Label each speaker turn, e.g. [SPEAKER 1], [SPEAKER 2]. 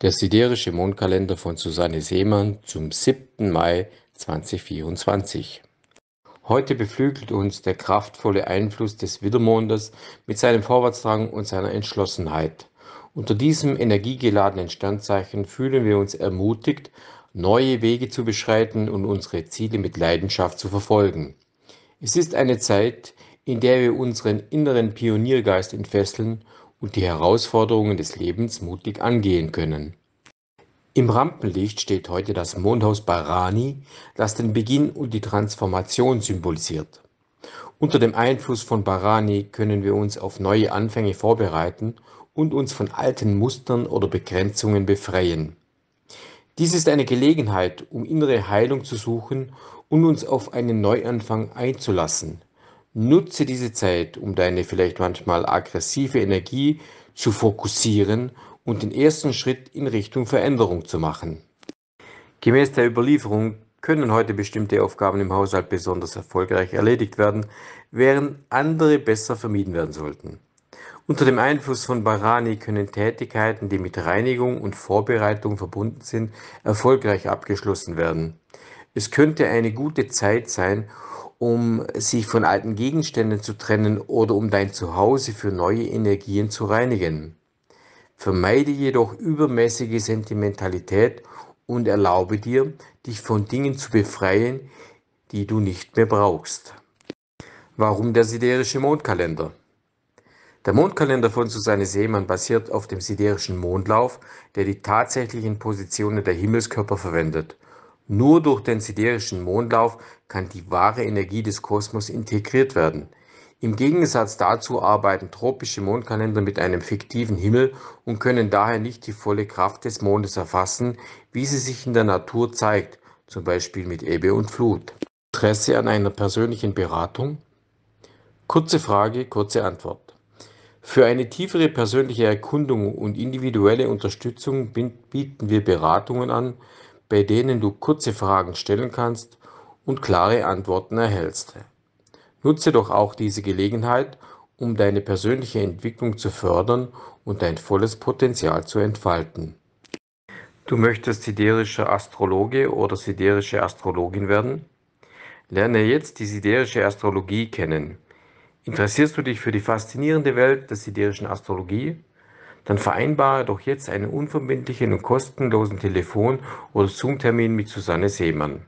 [SPEAKER 1] Der siderische Mondkalender von Susanne Seemann zum 7. Mai 2024. Heute beflügelt uns der kraftvolle Einfluss des Widermondes mit seinem Vorwärtsdrang und seiner Entschlossenheit. Unter diesem energiegeladenen Standzeichen fühlen wir uns ermutigt, neue Wege zu beschreiten und unsere Ziele mit Leidenschaft zu verfolgen. Es ist eine Zeit, in der wir unseren inneren Pioniergeist entfesseln und die Herausforderungen des Lebens mutig angehen können. Im Rampenlicht steht heute das Mondhaus Barani, das den Beginn und die Transformation symbolisiert. Unter dem Einfluss von Barani können wir uns auf neue Anfänge vorbereiten und uns von alten Mustern oder Begrenzungen befreien. Dies ist eine Gelegenheit, um innere Heilung zu suchen und uns auf einen Neuanfang einzulassen. Nutze diese Zeit, um deine vielleicht manchmal aggressive Energie zu fokussieren und den ersten Schritt in Richtung Veränderung zu machen. Gemäß der Überlieferung können heute bestimmte Aufgaben im Haushalt besonders erfolgreich erledigt werden, während andere besser vermieden werden sollten. Unter dem Einfluss von Barani können Tätigkeiten, die mit Reinigung und Vorbereitung verbunden sind, erfolgreich abgeschlossen werden. Es könnte eine gute Zeit sein, um sich von alten Gegenständen zu trennen oder um dein Zuhause für neue Energien zu reinigen. Vermeide jedoch übermäßige Sentimentalität und erlaube dir, dich von Dingen zu befreien, die du nicht mehr brauchst. Warum der siderische Mondkalender? Der Mondkalender von Susanne Seemann basiert auf dem siderischen Mondlauf, der die tatsächlichen Positionen der Himmelskörper verwendet nur durch den siderischen Mondlauf kann die wahre Energie des Kosmos integriert werden. Im Gegensatz dazu arbeiten tropische Mondkalender mit einem fiktiven Himmel und können daher nicht die volle Kraft des Mondes erfassen, wie sie sich in der Natur zeigt, zum Beispiel mit Ebbe und Flut. Interesse an einer persönlichen Beratung? Kurze Frage, kurze Antwort. Für eine tiefere persönliche Erkundung und individuelle Unterstützung bieten wir Beratungen an, bei denen du kurze Fragen stellen kannst und klare Antworten erhältst. Nutze doch auch diese Gelegenheit, um deine persönliche Entwicklung zu fördern und dein volles Potenzial zu entfalten. Du möchtest siderischer Astrologe oder siderische Astrologin werden? Lerne jetzt die siderische Astrologie kennen. Interessierst du dich für die faszinierende Welt der siderischen Astrologie? Dann vereinbare doch jetzt einen unverbindlichen und kostenlosen Telefon- oder Zoom-Termin mit Susanne Seemann.